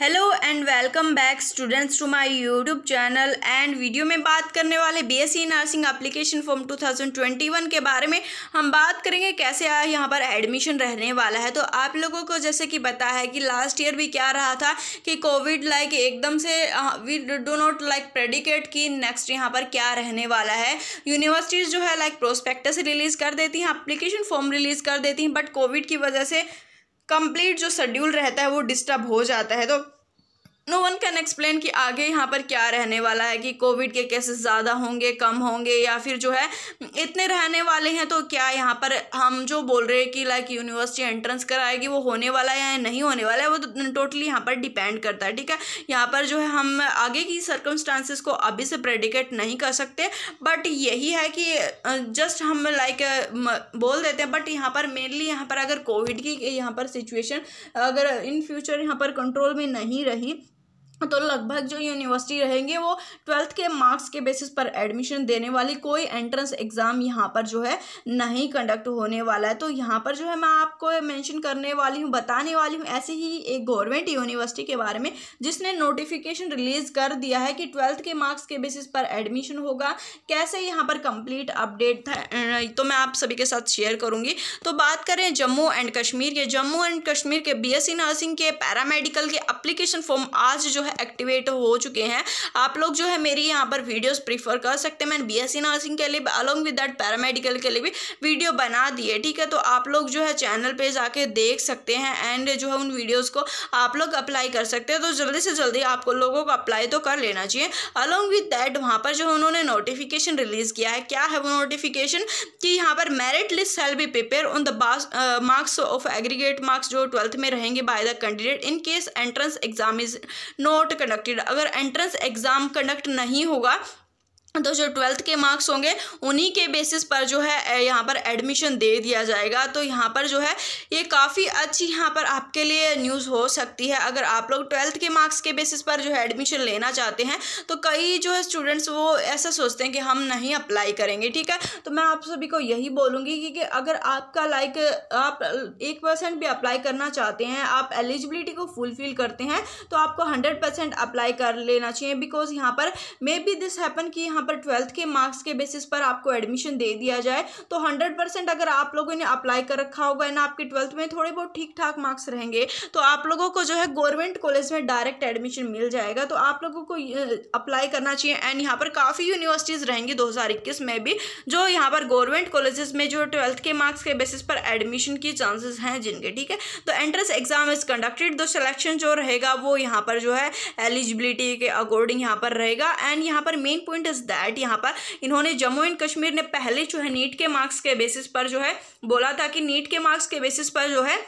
hello and welcome back students to my YouTube channel and video में बात करने वाले बीएससी नर्सिंग एप्लीकेशन फॉर्म 2021 के बारे में हम बात करेंगे कैसे यहाँ पर एडमिशन रहने वाला है तो आप लोगों को जैसे कि बताया है कि लास्ट ईयर भी क्या रहा था कि कोविड लाइक एकदम से we do not like predicate कि नेक्स्ट यहाँ पर क्या रहने वाला है यूनिवर्सिटीज़ जो है लाइक प्रोस्पेक्टस रिलीज़ कर देती हैं अप्लीकेशन फॉर्म रिलीज़ कर देती हैं बट कोविड की वजह से कंप्लीट जो शेड्यूल रहता है वो डिस्टर्ब हो जाता है तो नो वन कैन एक्सप्लेन कि आगे यहाँ पर क्या रहने वाला है कि कोविड के केसेस ज़्यादा होंगे कम होंगे या फिर जो है इतने रहने वाले हैं तो क्या यहाँ पर हम जो बोल रहे हैं कि लाइक यूनिवर्सिटी एंट्रेंस कराएगी वो होने वाला है या नहीं होने वाला है वो तो टोटली यहाँ पर डिपेंड करता है ठीक है यहाँ पर जो है हम आगे की सर्कमस्टांसिस को अभी से प्रेडिकेट नहीं कर सकते बट यही है कि जस्ट हम लाइक बोल देते हैं बट यहाँ पर मेनली यहाँ पर अगर कोविड की यहाँ पर सिचुएशन अगर इन फ्यूचर यहाँ पर कंट्रोल में नहीं रही तो लगभग जो यूनिवर्सिटी रहेंगे वो ट्वेल्थ के मार्क्स के बेसिस पर एडमिशन देने वाली कोई एंट्रेंस एग्ज़ाम यहाँ पर जो है नहीं कंडक्ट होने वाला है तो यहाँ पर जो है मैं आपको मेंशन करने वाली हूँ बताने वाली हूँ ऐसे ही एक गवर्नमेंट यूनिवर्सिटी के बारे में जिसने नोटिफिकेशन रिलीज़ कर दिया है कि ट्वेल्थ के मार्क्स के बेसिस पर एडमिशन होगा कैसे यहाँ पर कंप्लीट अपडेट था तो मैं आप सभी के साथ शेयर करूँगी तो बात करें जम्मू एंड कश्मीर के जम्मू एंड कश्मीर के बी नर्सिंग के पैरामेडिकल के अप्लीकेशन फॉर्म आज जो है एक्टिवेट हो चुके हैं आप लोग जो है मेरी यहाँ पर वीडियोस प्रीफर कर सकते हैं मैंने बीएससी नर्सिंग के लिए अलॉन्ग विद डैट पैरामेडिकल के लिए भी वीडियो बना दिए ठीक है तो आप लोग जो है चैनल पर जाके देख सकते हैं एंड जो है उन वीडियोज़ को आप लोग अप्लाई कर सकते हैं तो जल्दी से जल्दी आप लोगों को अप्लाई तो कर लेना चाहिए अलॉन्ग विद डैट वहाँ पर जो है उन्होंने नोटिफिकेशन रिलीज़ किया है क्या है वो नोटिफिकेशन कि यहाँ पर merit list shall be prepared on the basis marks of aggregate marks जो ट्वेल्थ में रहेंगे by the candidate in case entrance exam is no not conducted अगर एंट्रेंस एग्ज़ाम कंडक्ट नहीं होगा तो जो ट्वेल्थ के मार्क्स होंगे उन्हीं के बेसिस पर जो है यहाँ पर एडमिशन दे दिया जाएगा तो यहाँ पर जो है ये काफ़ी अच्छी यहाँ पर आपके लिए न्यूज़ हो सकती है अगर आप लोग ट्वेल्थ के मार्क्स के बेसिस पर जो है एडमिशन लेना चाहते हैं तो कई जो है स्टूडेंट्स वो ऐसा सोचते हैं कि हम नहीं अप्लाई करेंगे ठीक है तो मैं आप सभी को यही बोलूँगी कि, कि अगर आपका लाइक आप एक परसेंट भी अप्लाई करना चाहते हैं आप एलिजिबिलिटी को फुलफिल करते हैं तो आपको हंड्रेड परसेंट अप्लाई कर लेना चाहिए बिकॉज यहाँ पर मे बी दिस हैपन कि यहाँ पर ट्वेल्थ के मार्क्स के बेसिस पर आपको एडमिशन दे दिया जाए तो हंड्रेड परसेंट अगर आप लोगों ने अप्लाई कर रखा होगा ना आपके ट्वेल्थ में थोड़े बहुत ठीक ठाक मार्क्स रहेंगे तो आप लोगों को जो है गवर्नमेंट कॉलेज में डायरेक्ट एडमिशन मिल जाएगा तो आप लोगों को अप्लाई करना चाहिए एंड यहाँ पर काफ़ी यूनिवर्सिटीज़ रहेंगी दो में भी जो यहाँ पर गवर्नमेंट कॉलेजेस में जो ट्वेल्थ के मार्क्स के बेसिस पर एडमिशन की चांसेस हैं जिनके ठीक है तो एंट्रेंस एग्जाम इज कंडक्टेड दो सिलेक्शन जो रहेगा वो यहाँ पर जो है एलिजिबिलिटी के अकॉर्डिंग यहाँ पर रहेगा एंड यहाँ पर main point is that that यहाँ पर इन्होंने जम्मू एंड कश्मीर ने पहले जो है नीट के मार्क्स के बेसिस पर जो है बोला था कि नीट के मार्क्स के बेसिस पर जो है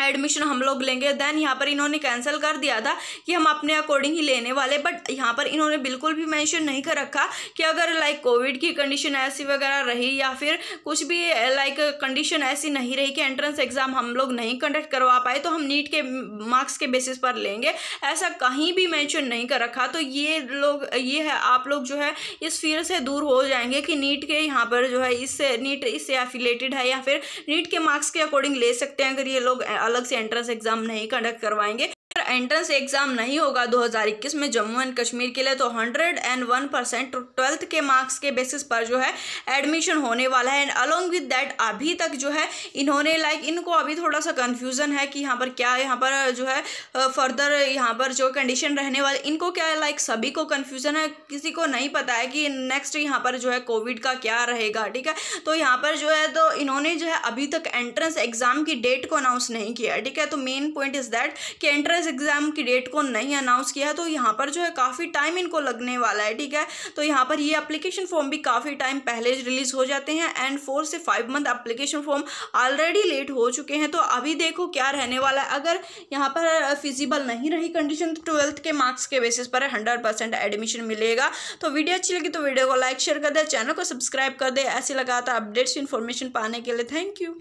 एडमिशन हम लोग लेंगे देन यहाँ पर इन्होंने कैंसिल कर दिया था कि हम अपने अकॉर्डिंग ही लेने वाले बट यहाँ पर इन्होंने बिल्कुल भी मेंशन नहीं कर रखा कि अगर लाइक कोविड की कंडीशन ऐसी वगैरह रही या फिर कुछ भी लाइक कंडीशन ऐसी नहीं रही कि एंट्रेंस एग्ज़ाम हम लोग नहीं कंडक्ट करवा पाए तो हम नीट के मार्क्स के बेसिस पर लेंगे ऐसा कहीं भी मैंशन नहीं कर रखा तो ये लोग ये है आप लोग जो है इस फिर से दूर हो जाएंगे कि नीट के यहाँ पर जो है इससे नीट इससे एफिलेटेड है या फिर नीट के मार्क्स के अकॉर्डिंग ले सकते हैं अगर ये लोग अलग से एंट्रेंस एग्जाम नहीं कंडक्ट करवाएंगे एंट्रेंस एग्जाम नहीं होगा 2021 में जम्मू एंड कश्मीर के लिए तो 101 एंड वन परसेंट ट्वेल्थ के मार्क्स के बेसिस पर जो है एडमिशन होने वाला है एंड अलोंग विद डैट अभी तक जो है इन्होंने लाइक like, इनको अभी थोड़ा सा कन्फ्यूज़न है कि यहाँ पर क्या यहाँ पर जो है फर्दर यहाँ पर जो कंडीशन रहने वाले इनको क्या है लाइक like, सभी को कन्फ्यूज़न है किसी को नहीं पता है कि नेक्स्ट यहाँ पर जो है कोविड का क्या रहेगा ठीक है तो यहाँ पर जो है तो इन्होंने जो है अभी तक एंट्रेंस एग्ज़ाम की डेट को अनाउंस नहीं किया ठीक है तो मेन पॉइंट इज़ दैट कि एंट्रेंस एग्ज़ाम की डेट को नहीं अनाउंस किया है तो यहाँ पर जो है काफ़ी टाइम इनको लगने वाला है ठीक है तो यहाँ पर ये अप्लीकेशन फॉर्म भी काफ़ी टाइम पहले रिलीज़ हो जाते हैं एंड फोर से five month application form already late हो चुके हैं तो अभी देखो क्या रहने वाला है अगर यहाँ पर फिजिबल नहीं रही कंडीशन तो ट्वेल्थ के मार्क्स के बेसिस पर हंड्रेड परसेंट एडमिशन मिलेगा तो वीडियो अच्छी लगी तो वीडियो को लाइक शेयर कर दे चैनल को सब्सक्राइब कर दे ऐसे लगातार अपडेट्स इन्फॉर्मेशन पाने के लिए थैंक यू